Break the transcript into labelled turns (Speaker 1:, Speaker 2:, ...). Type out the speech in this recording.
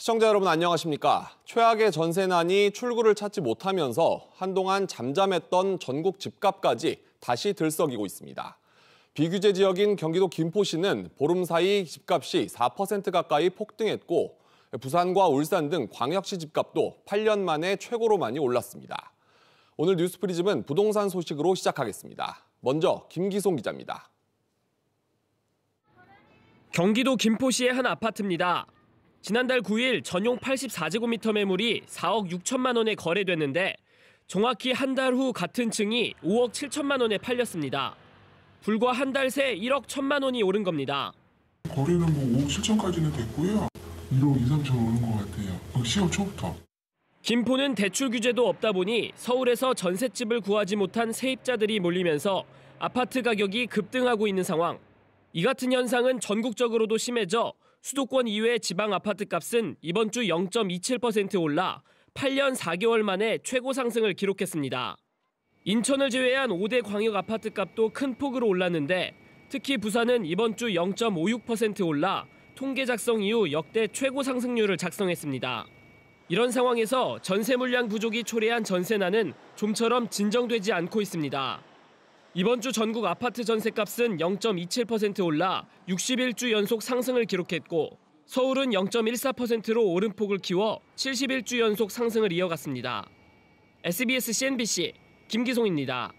Speaker 1: 시청자 여러분 안녕하십니까? 최악의 전세난이 출구를 찾지 못하면서 한동안 잠잠했던 전국 집값까지 다시 들썩이고 있습니다. 비규제 지역인 경기도 김포시는 보름 사이 집값이 4% 가까이 폭등했고 부산과 울산 등 광역시 집값도 8년 만에 최고로 많이 올랐습니다. 오늘 뉴스프리즘은 부동산 소식으로 시작하겠습니다. 먼저 김기송 기자입니다. 경기도 김포시의 한
Speaker 2: 아파트입니다. 지난달 9일 전용 84제곱미터 매물이 4억 6천만 원에 거래됐는데 정확히 한 달 후 같은 층이 5억 7천만 원에 팔렸습니다. 불과 한 달 새 1억 1천만 원이 오른 겁니다.
Speaker 3: 거래는 뭐 5억 7천까지는 됐고요. 1억 2, 3천 오는 것 같아요. 어, 시험 초부터.
Speaker 2: 김포는 대출 규제도 없다 보니 서울에서 전셋집을 구하지 못한 세입자들이 몰리면서 아파트 가격이 급등하고 있는 상황. 이 같은 현상은 전국적으로도 심해져 수도권 이외 지방 아파트 값은 이번 주 0.27% 올라 8년 4개월 만에 최고 상승을 기록했습니다. 인천을 제외한 5대 광역 아파트 값도 큰 폭으로 올랐는데 특히 부산은 이번 주 0.56% 올라 통계 작성 이후 역대 최고 상승률을 작성했습니다. 이런 상황에서 전세 물량 부족이 초래한 전세난은 좀처럼 진정되지 않고 있습니다. 이번 주 전국 아파트 전셋값은0.27% 올라 61주 연속 상승을 기록했고 서울은 0.14%로 오름폭을 키워 71주 연속 상승을 이어갔습니다. SBS CNBC 김기송입니다.